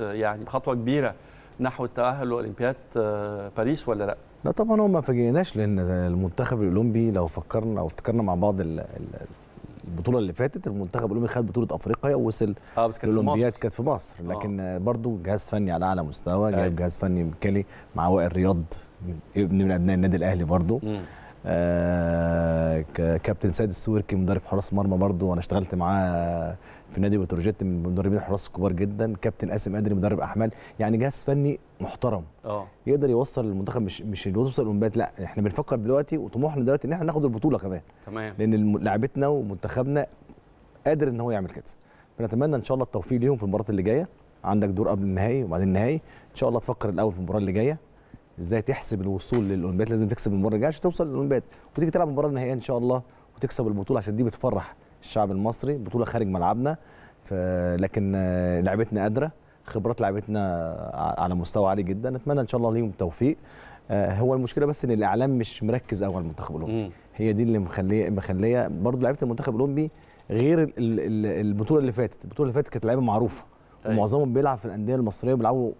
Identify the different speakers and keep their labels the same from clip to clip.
Speaker 1: يعني بخطوه كبيره نحو التاهل لاولمبياد آه، باريس ولا لا؟
Speaker 2: لا طبعا هو ما فاجئناش لان المنتخب الاولمبي لو فكرنا او افتكرنا مع بعض البطوله اللي فاتت المنتخب الاولمبي خد بطوله افريقيا ووصل آه بس كانت مصر كانت في مصر آه. لكن آه. برضو جهاز فني على اعلى مستوى جايب أيوة. جهاز فني بالكالي مع وائل رياض ابن من ابناء النادي الاهلي برضو آه كابتن سيد السويركي مدرب حراس مرمى برضو انا اشتغلت معاه في نادي بتروجيت من مدربين الحراس الكبار جدا كابتن قاسم قادري مدرب احمال يعني جهاز فني محترم اه يقدر يوصل المنتخب مش مش يوصل توصل الاولمبياد لا احنا بنفكر دلوقتي وطموحنا دلوقتي ان احنا ناخد البطوله كمان تمام لان لعبتنا ومنتخبنا قادر ان هو يعمل كده فنتمنى ان شاء الله التوفيق ليهم في المباراه اللي جايه عندك دور قبل النهائي وبعد النهائي ان شاء الله تفكر الاول في المباراه اللي جايه ازاي تحسب الوصول للاولمبياد لازم تكسب المباراه الجايه عشان توصل للاولمبياد وتيجي تلعب المباراه النهائيه ان شاء الله وتكسب البطوله عشان دي بتفرح الشعب المصري بطوله خارج ملعبنا لكن آه، لعبتنا قادره خبرات لعبتنا على مستوى عالي جدا نتمنى ان شاء الله ليهم التوفيق آه، هو المشكله بس ان الاعلام مش مركز قوي على المنتخب الاولمبي هي دي اللي مخليه مخليه برضه لعيبه المنتخب الاولمبي غير البطوله اللي فاتت البطوله اللي فاتت كانت لعيبه معروفه أيه. ومعظمهم بيلعب في الانديه المصريه بيلعبوا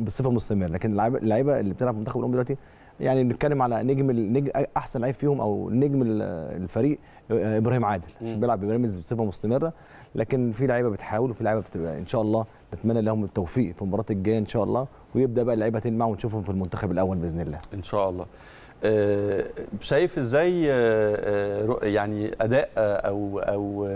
Speaker 2: بصفه مستمره لكن اللعيبه اللي بتلعب في المنتخب الاولمبي دلوقتي يعني بنتكلم على نجم النجم احسن لعيب فيهم او نجم الفريق آه، ابراهيم عادل عشان بيلعب بيراميدز بصفه مستمره لكن في لعيبه بتحاول وفي لعيبه بتبقى ان شاء الله نتمنى لهم التوفيق في المباراه الجايه ان شاء الله ويبدا بقى اللعيبه تلمع ونشوفهم في المنتخب الاول باذن الله
Speaker 1: ان شاء الله أه شايف ازاي أه, آه، يعني اداء آه، او او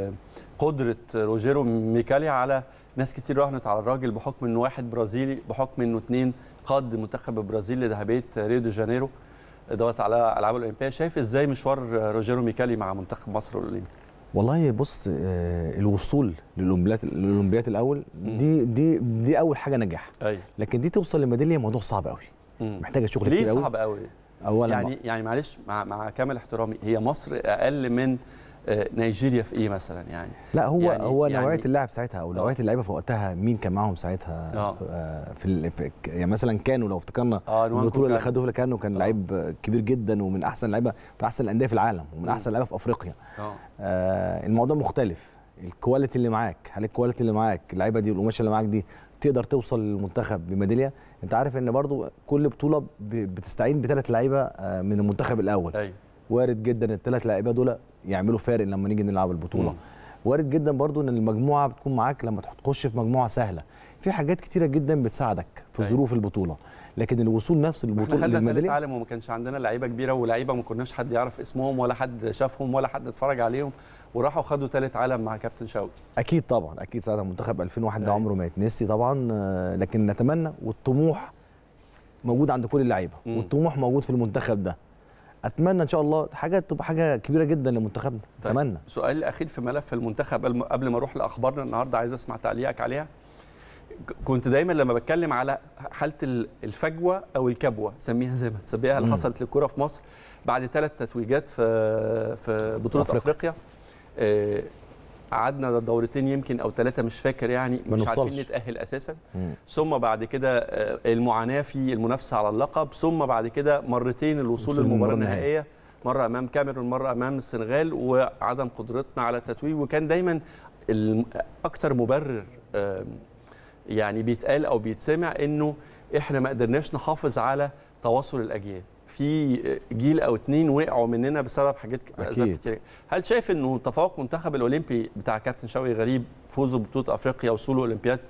Speaker 1: قدره روجيرو ميكالي على ناس كتير راهنت على الراجل بحكم انه واحد برازيلي بحكم انه اثنين قاد منتخب البرازيل لذهبيه ريو دي جانيرو دوت على العاب الاولمبيه شايف ازاي مشوار روجيرو ميكالي مع منتخب مصر الاولمبي
Speaker 2: والله بص آه، الوصول للاولمبيات الاولمبيات الاول دي دي دي اول حاجه نجاح أيوة. لكن دي توصل لميداليه موضوع صعب قوي محتاجه شغل كتير قوي ليه صعب قوي اولا يعني
Speaker 1: يعني معلش مع, مع كامل احترامي هي مصر اقل من آه، نيجيريا في ايه
Speaker 2: مثلا يعني لا هو يعني هو يعني نوعيه اللاعب ساعتها او آه. نوعيه اللعيبه في وقتها مين كان معاهم ساعتها آه. آه، في, يعني مثلا كانوا لو افتكرنا آه البطوله اللي خدوها كانوا كان لعيب كبير جدا ومن احسن لعيبه في احسن الانديه في العالم ومن احسن لعيبه في افريقيا آه. الموضوع مختلف الكواليتي اللي معاك هل الكواليتي اللي معاك اللعيبه دي والقماشه اللي معاك دي تقدر توصل للمنتخب بميداليه انت عارف ان برضو كل بطوله بتستعين بثلاث لعيبه من المنتخب الاول أيوة. وارد جدا الثلاث لاعيبه دول يعملوا فارق لما نيجي نلعب البطوله م. وارد جدا برضو ان المجموعه بتكون معاك لما تخش في مجموعه سهله في حاجات كتيره جدا بتساعدك في أيه. ظروف البطوله لكن الوصول نفس البطوله للميداليه عالم
Speaker 1: وما كانش عندنا لعيبه كبيره ولاعيبه ما كناش حد يعرف اسمهم ولا حد شافهم ولا حد اتفرج عليهم وراحوا خدوا ثالث عالم مع كابتن شوقي
Speaker 2: اكيد طبعا اكيد ساعتها منتخب 2001 ده أيه. عمره ما يتنسي طبعا آه، لكن نتمنى والطموح موجود عند كل اللعيبه والطموح موجود في المنتخب ده اتمنى ان شاء الله حاجه تبقى حاجه كبيره جدا لمنتخبنا طيب. اتمنى
Speaker 1: سؤال الاخير في ملف المنتخب قبل ما اروح لاخبارنا النهارده عايز اسمع تعليقك عليها كنت دايما لما بتكلم على حاله الفجوه او الكبوه سميها زي ما تسميها اللي حصلت للكره في مصر بعد ثلاث تتويجات في في بطوله افريقيا, أفريقيا. آه، قعدنا دورتين يمكن او ثلاثه مش فاكر يعني مش عارفين نتاهل اساسا مم. ثم بعد كده آه، المعاناه في المنافسه على اللقب ثم بعد كده مرتين الوصول للمباراه النهائيه مره امام كاميرون مره امام السنغال وعدم قدرتنا على التتويج وكان دايما اكتر مبرر يعني بيتقال او بيتسمع انه احنا ما قدرناش نحافظ على تواصل الاجيال في جيل او اتنين وقعوا مننا بسبب حاجات اكيد كتير. هل شايف انه تفوق منتخب الاولمبي بتاع كابتن شوقي غريب فوزه ببطوله افريقيا وصوله اولمبياد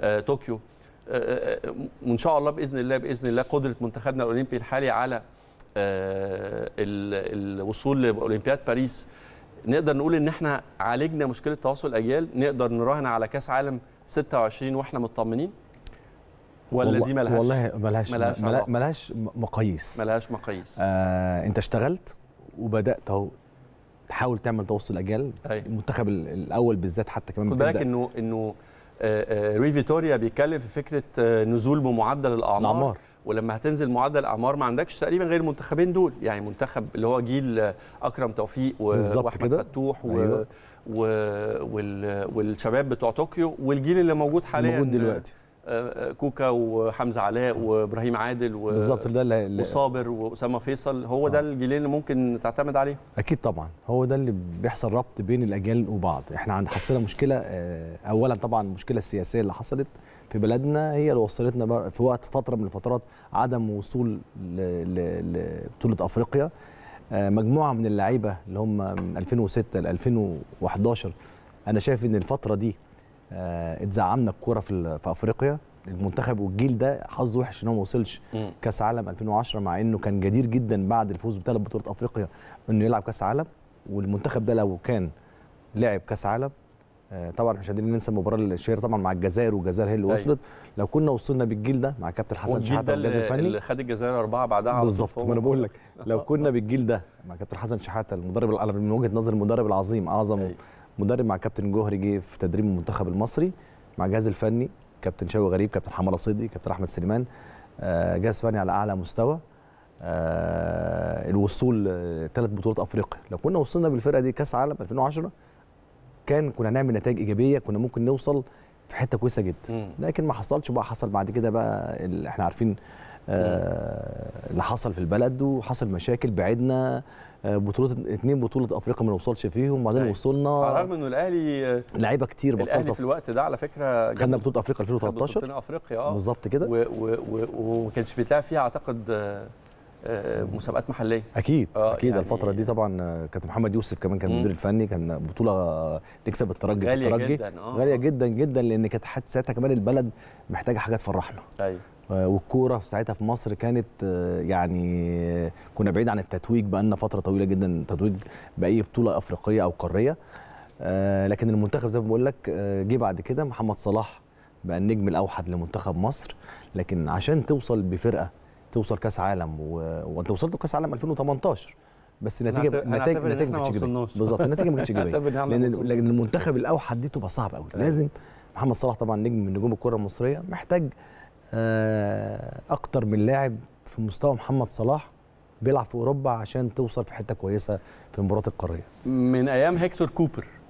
Speaker 1: آه، طوكيو آه، آه، وان شاء الله باذن الله باذن الله قدره منتخبنا الاولمبي الحالي على الوصول لاولمبياد باريس نقدر نقول ان احنا عالجنا مشكله تواصل الاجيال نقدر نراهن على كاس عالم 26 واحنا مطمنين ولا دي ملهاش والله ملهاش ملهاش,
Speaker 2: ملهاش, مقاييس ملهاش مقاييس آه انت اشتغلت وبدات اهو تحاول تعمل توصل اجيال أيوة. المنتخب الاول بالذات حتى كمان خد بالك
Speaker 1: انه انه آه، آه، ري فيتوريا بيتكلم في فكره آه، نزول بمعدل الاعمار الأعمار. ولما هتنزل معدل الاعمار ما عندكش تقريبا غير المنتخبين دول يعني منتخب اللي هو جيل اكرم توفيق واحمد فتوح و... أيوة. و... وال... والشباب بتوع طوكيو والجيل اللي موجود حاليا موجود دلوقتي كوكا وحمزه علاء وابراهيم عادل و... بالظبط ده اللي... وصابر واسامه فيصل هو آه. ده الجيلين اللي ممكن تعتمد عليه
Speaker 2: اكيد طبعا هو ده اللي بيحصل ربط بين الاجيال وبعض احنا عند حصلنا مشكله آه، اولا طبعا المشكله السياسيه اللي حصلت في بلدنا هي اللي وصلتنا في وقت فتره من الفترات عدم وصول لبطوله ل... ل... افريقيا آه، مجموعه من اللعيبه اللي هم من 2006 ل 2011 انا شايف ان الفتره دي آه، اتزعمنا الكوره في, في افريقيا المنتخب والجيل ده حظه وحش ان هو ما وصلش كاس عالم 2010 مع انه كان جدير جدا بعد الفوز بثلاث بطوله افريقيا انه يلعب كاس عالم والمنتخب ده لو كان لعب كاس عالم آه، طبعا مش قادرين ننسى المباراه الشهيره طبعا مع الجزائر والجزائر هي اللي أيوة. وصلت لو كنا وصلنا بالجيل ده مع كابتن حسن شحاته والجهاز الفني اللي
Speaker 1: خد الجزائر اربعه بعدها بالظبط ما انا
Speaker 2: بقول لك لو كنا بالجيل ده مع كابتن حسن شحاته المدرب من وجهه نظر المدرب العظيم اعظم أيوة. مدرب مع كابتن جوهري جه في تدريب المنتخب المصري مع الجهاز الفني كابتن شوقي غريب كابتن حماده صيدي كابتن احمد سليمان آه، جهاز فني على اعلى مستوى آه، الوصول ثلاث آه، بطولات افريقيا لو كنا وصلنا بالفرقه دي كاس عالم 2010 كان كنا هنعمل نتائج ايجابيه كنا ممكن نوصل في حته كويسه جدا لكن ما حصلش بقى حصل بعد كده بقى احنا عارفين اللي حصل في البلد وحصل مشاكل بعدنا آه، بطوله اثنين بطوله افريقيا ما نوصلش فيهم وبعدين وصلنا على الرغم
Speaker 1: انه الاهلي آه،
Speaker 2: لعيبه كتير بطلت الاهلي في الوقت
Speaker 1: ده على فكره
Speaker 2: خدنا بطوله افريقيا 2013
Speaker 1: بطوله افريقيا اه بالظبط كده وما كانش بيتلعب فيها اعتقد آه، مسابقات
Speaker 2: محليه اكيد آه اكيد يعني الفتره دي طبعا كابتن محمد يوسف كمان كان المدير الفني كان بطوله تكسب الترجي غالية الترجي جدا آه. غاليه جدا جدا لان كانت ساعتها كمان البلد محتاجه حاجه تفرحنا ايوه آه، والكوره في ساعتها في مصر كانت آه، يعني آه، كنا بعيد عن التتويج بقالنا فتره طويله جدا تتويج باي بطوله افريقيه او قاريه لكن المنتخب زي ما بقول لك جه بعد كده محمد صلاح بقى النجم الاوحد لمنتخب مصر لكن عشان توصل بفرقه توصل كاس عالم و... وانت وصلت كاس عالم 2018 بس النتيجه نتائج نتائج ما كانتش بالظبط النتيجه ما كانتش لان المنتخب الاوحد دي تبقى صعبه قوي أيوة. لازم محمد صلاح طبعا نجم من نجوم الكره المصريه محتاج آه، اكتر من لاعب في مستوى محمد صلاح بيلعب في اوروبا عشان توصل في حته كويسه في المباريات القاريه من ايام هيكتور كوبر